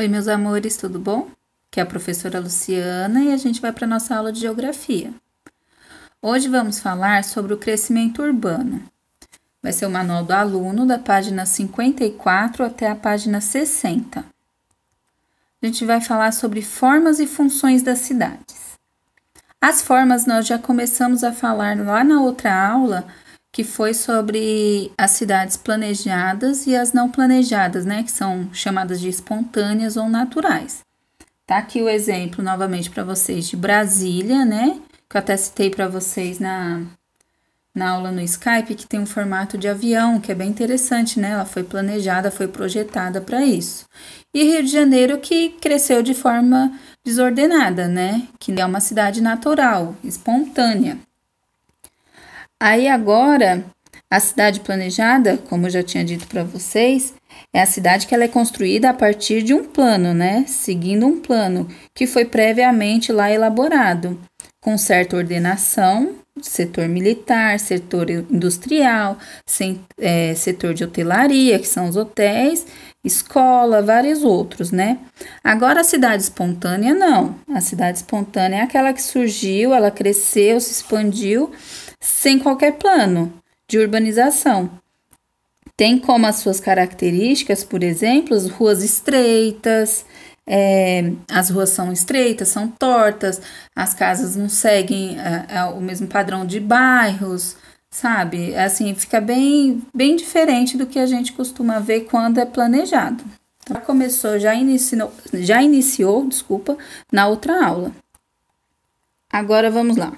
Oi, meus amores, tudo bom? Que é a professora Luciana e a gente vai para nossa aula de geografia. Hoje vamos falar sobre o crescimento urbano. Vai ser o manual do aluno da página 54 até a página 60. A gente vai falar sobre formas e funções das cidades. As formas nós já começamos a falar lá na outra aula que foi sobre as cidades planejadas e as não planejadas, né, que são chamadas de espontâneas ou naturais. Tá aqui o exemplo novamente para vocês de Brasília, né, que eu até citei para vocês na na aula no Skype, que tem um formato de avião, que é bem interessante, né? Ela foi planejada, foi projetada para isso. E Rio de Janeiro que cresceu de forma desordenada, né? Que é uma cidade natural, espontânea. Aí agora, a cidade planejada, como eu já tinha dito para vocês, é a cidade que ela é construída a partir de um plano, né? Seguindo um plano que foi previamente lá elaborado, com certa ordenação, setor militar, setor industrial, é, setor de hotelaria, que são os hotéis, escola, vários outros, né? Agora a cidade espontânea não. A cidade espontânea é aquela que surgiu, ela cresceu, se expandiu sem qualquer plano de urbanização. Tem como as suas características, por exemplo, as ruas estreitas, é, as ruas são estreitas, são tortas, as casas não seguem é, é, o mesmo padrão de bairros, sabe? É assim, fica bem, bem diferente do que a gente costuma ver quando é planejado. Então, já começou, já iniciou, já iniciou, desculpa, na outra aula. Agora vamos lá.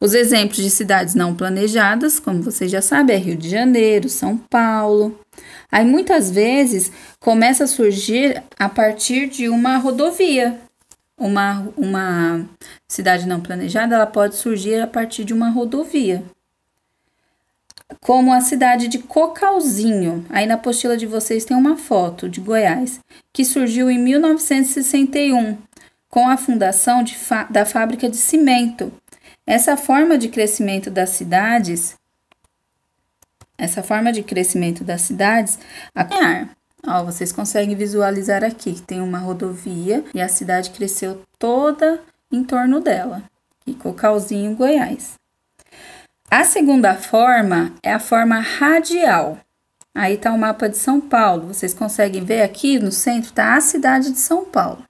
Os exemplos de cidades não planejadas, como vocês já sabem, é Rio de Janeiro, São Paulo. Aí muitas vezes começa a surgir a partir de uma rodovia. Uma, uma cidade não planejada ela pode surgir a partir de uma rodovia. Como a cidade de Cocalzinho, aí na apostila de vocês tem uma foto de Goiás, que surgiu em 1961 com a fundação de, da fábrica de cimento essa forma de crescimento das cidades, essa forma de crescimento das cidades, acompanhar. É Ó, vocês conseguem visualizar aqui que tem uma rodovia e a cidade cresceu toda em torno dela. E Cocalzinho, Goiás. A segunda forma é a forma radial. Aí está o mapa de São Paulo. Vocês conseguem ver aqui no centro está a cidade de São Paulo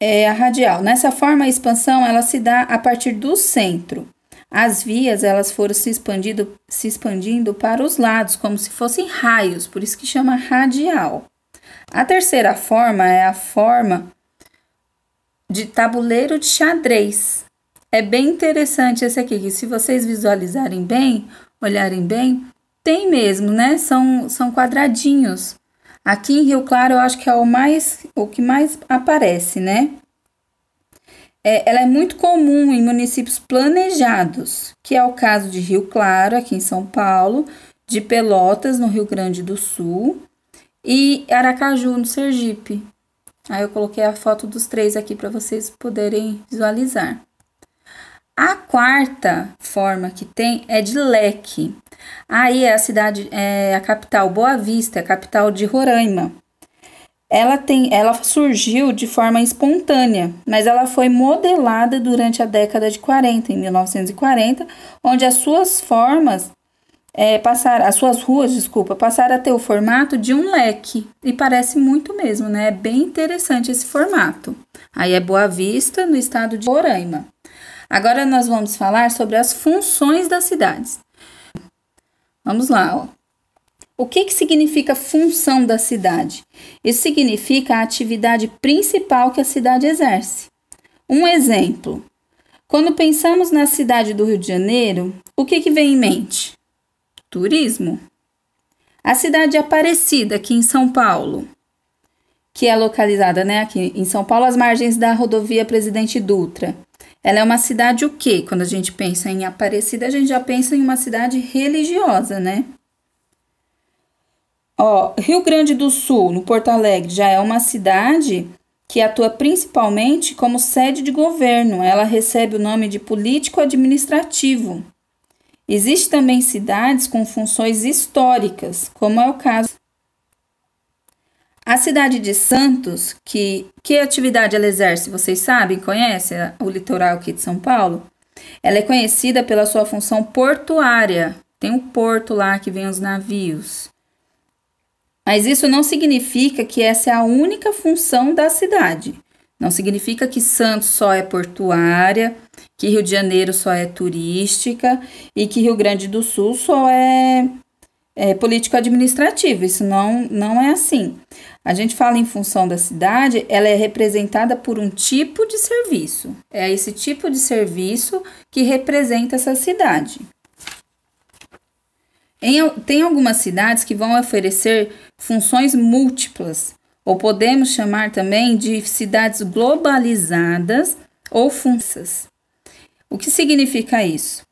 é a radial. Nessa forma, a expansão ela se dá a partir do centro. As vias elas foram se expandindo, se expandindo para os lados, como se fossem raios, por isso que chama radial. A terceira forma é a forma de tabuleiro de xadrez. É bem interessante esse aqui, que se vocês visualizarem bem, olharem bem, tem mesmo, né? São, são quadradinhos. Aqui em Rio Claro, eu acho que é o mais o que mais aparece, né? É, ela é muito comum em municípios planejados, que é o caso de Rio Claro, aqui em São Paulo, de Pelotas, no Rio Grande do Sul, e Aracaju, no Sergipe. Aí eu coloquei a foto dos três aqui para vocês poderem visualizar. A quarta forma que tem é de leque. Aí a cidade, é, a capital Boa Vista, capital de Roraima. Ela, tem, ela surgiu de forma espontânea, mas ela foi modelada durante a década de 40, em 1940, onde as suas formas é, passar, as suas ruas, desculpa, passaram a ter o formato de um leque. E parece muito mesmo, né? É bem interessante esse formato. Aí é Boa Vista, no estado de Roraima. Agora nós vamos falar sobre as funções das cidades. Vamos lá, ó. O que, que significa função da cidade? Isso significa a atividade principal que a cidade exerce. Um exemplo: quando pensamos na cidade do Rio de Janeiro, o que, que vem em mente? Turismo. A cidade Aparecida, aqui em São Paulo, que é localizada né, aqui em São Paulo, às margens da rodovia Presidente Dutra. Ela é uma cidade o quê? Quando a gente pensa em Aparecida, a gente já pensa em uma cidade religiosa, né? Ó, Rio Grande do Sul, no Porto Alegre, já é uma cidade que atua principalmente como sede de governo. Ela recebe o nome de político administrativo. Existem também cidades com funções históricas, como é o caso a cidade de Santos, que que atividade ela exerce, vocês sabem, conhecem o litoral aqui de São Paulo? Ela é conhecida pela sua função portuária. Tem um porto lá que vem os navios. Mas isso não significa que essa é a única função da cidade. Não significa que Santos só é portuária, que Rio de Janeiro só é turística e que Rio Grande do Sul só é, é político-administrativo. Isso não, não é assim. A gente fala em função da cidade, ela é representada por um tipo de serviço. É esse tipo de serviço que representa essa cidade. Em, tem algumas cidades que vão oferecer funções múltiplas, ou podemos chamar também de cidades globalizadas ou funças. O que significa isso?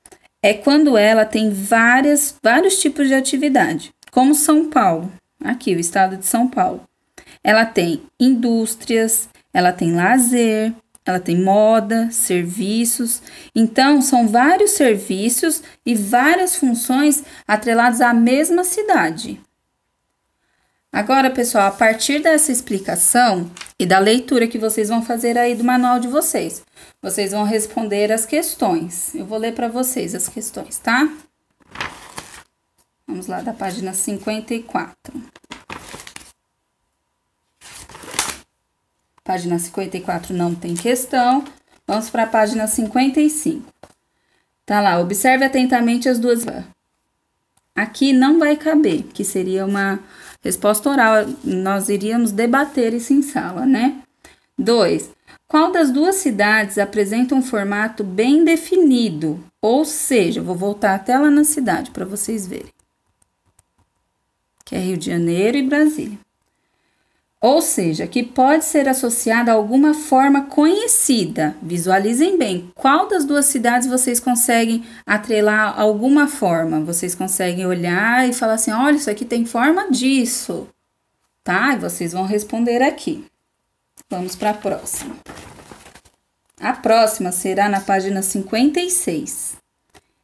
É quando ela tem várias, vários tipos de atividade, como São Paulo, aqui, o estado de São Paulo. Ela tem indústrias, ela tem lazer, ela tem moda, serviços. Então, são vários serviços e várias funções atreladas à mesma cidade. Agora, pessoal, a partir dessa explicação e da leitura que vocês vão fazer aí do manual de vocês, vocês vão responder as questões. Eu vou ler para vocês as questões, tá? Vamos lá, da página 54. Página 54 não tem questão. Vamos para a página 55. Tá lá, observe atentamente as duas. Aqui não vai caber, que seria uma resposta oral. Nós iríamos debater isso em sala, né? 2. Qual das duas cidades apresenta um formato bem definido? Ou seja, vou voltar até lá na cidade para vocês verem. Que é Rio de Janeiro e Brasília ou seja, que pode ser associada a alguma forma conhecida. Visualizem bem qual das duas cidades vocês conseguem atrelar alguma forma. Vocês conseguem olhar e falar assim: olha, isso aqui tem forma disso, tá? E vocês vão responder aqui. Vamos para a próxima. A próxima será na página 56.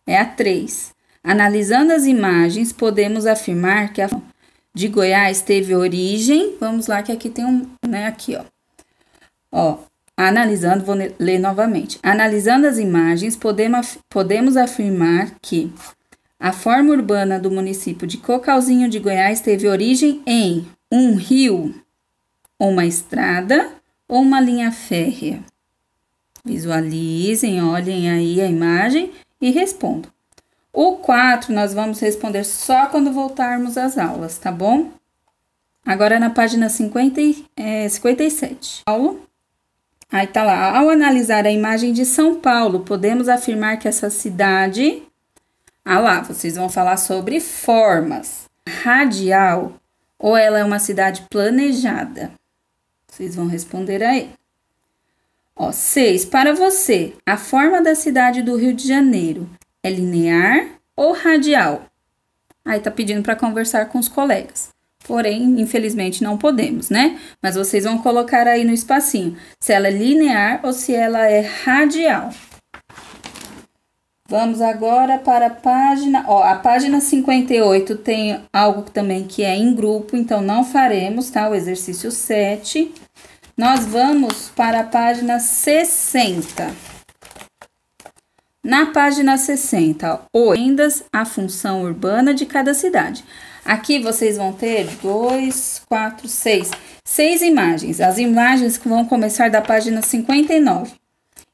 É a 3. Analisando as imagens, podemos afirmar que a de Goiás teve origem. Vamos lá, que aqui tem um, né? Aqui, ó. Ó, analisando, vou ler novamente. Analisando as imagens, podemos, podemos afirmar que a forma urbana do município de Cocalzinho de Goiás teve origem em um rio, uma estrada ou uma linha férrea. Visualizem, olhem aí a imagem e respondam. O 4 nós vamos responder só quando voltarmos às aulas, tá bom? Agora na página 50, é, 57. Paulo. Aí tá lá. Ao analisar a imagem de São Paulo, podemos afirmar que essa cidade. Ah lá, vocês vão falar sobre formas. Radial ou ela é uma cidade planejada? Vocês vão responder aí. Ó, 6. Para você, a forma da cidade do Rio de Janeiro é linear ou radial? Aí tá pedindo para conversar com os colegas. Porém, infelizmente não podemos, né? Mas vocês vão colocar aí no espacinho se ela é linear ou se ela é radial. Vamos agora para a página, ó, a página 58 tem algo também que é em grupo, então não faremos, tá? O exercício 7. Nós vamos para a página 60. Na página 60, oendas, a função urbana de cada cidade. Aqui vocês vão ter dois, quatro, seis, seis imagens. As imagens que vão começar da página 59.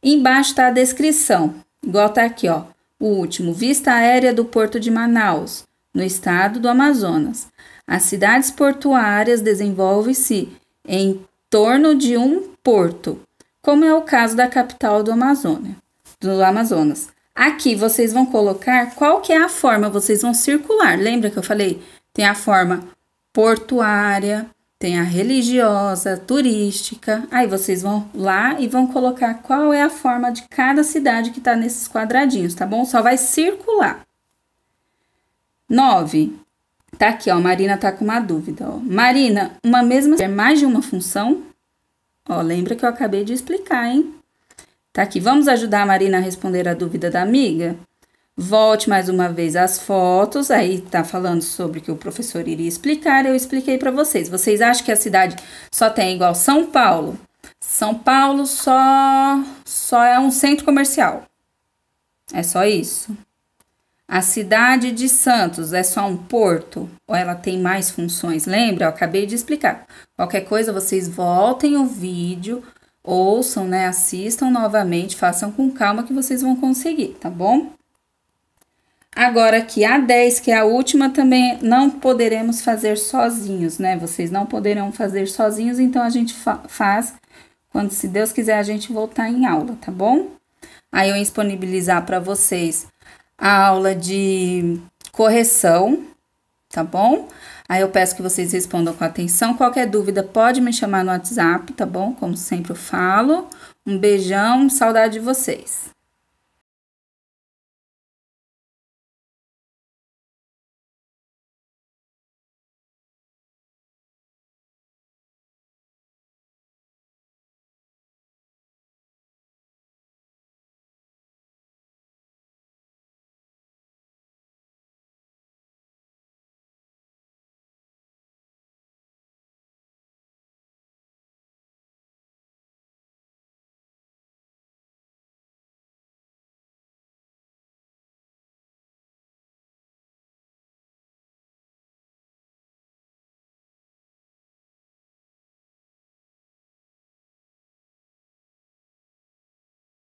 Embaixo está a descrição, igual está aqui, ó. O último, vista aérea do Porto de Manaus, no estado do Amazonas. As cidades portuárias desenvolvem-se em torno de um porto, como é o caso da capital do Amazônia do Amazonas. Aqui vocês vão colocar qual que é a forma, vocês vão circular. Lembra que eu falei? Tem a forma portuária, tem a religiosa, turística. Aí vocês vão lá e vão colocar qual é a forma de cada cidade que está nesses quadradinhos, tá bom? Só vai circular. 9. Tá aqui, ó. Marina tá com uma dúvida, ó. Marina, uma mesma é mais de uma função? Ó, lembra que eu acabei de explicar, hein? Tá aqui. Vamos ajudar a Marina a responder a dúvida da amiga? Volte mais uma vez às fotos. Aí tá falando sobre o que o professor iria explicar. Eu expliquei para vocês. Vocês acham que a cidade só tem igual São Paulo? São Paulo só só é um centro comercial. É só isso. A cidade de Santos é só um porto ou ela tem mais funções? Lembra? Eu acabei de explicar. Qualquer coisa, vocês voltem o vídeo, Ouçam, né? Assistam novamente, façam com calma que vocês vão conseguir, tá bom? Agora aqui a 10, que é a última, também não poderemos fazer sozinhos, né? Vocês não poderão fazer sozinhos, então a gente fa faz quando, se Deus quiser, a gente voltar em aula, tá bom? Aí eu disponibilizar para vocês a aula de correção, tá bom? Aí eu peço que vocês respondam com atenção. Qualquer dúvida pode me chamar no WhatsApp, tá bom? Como sempre eu falo. Um beijão, saudade de vocês.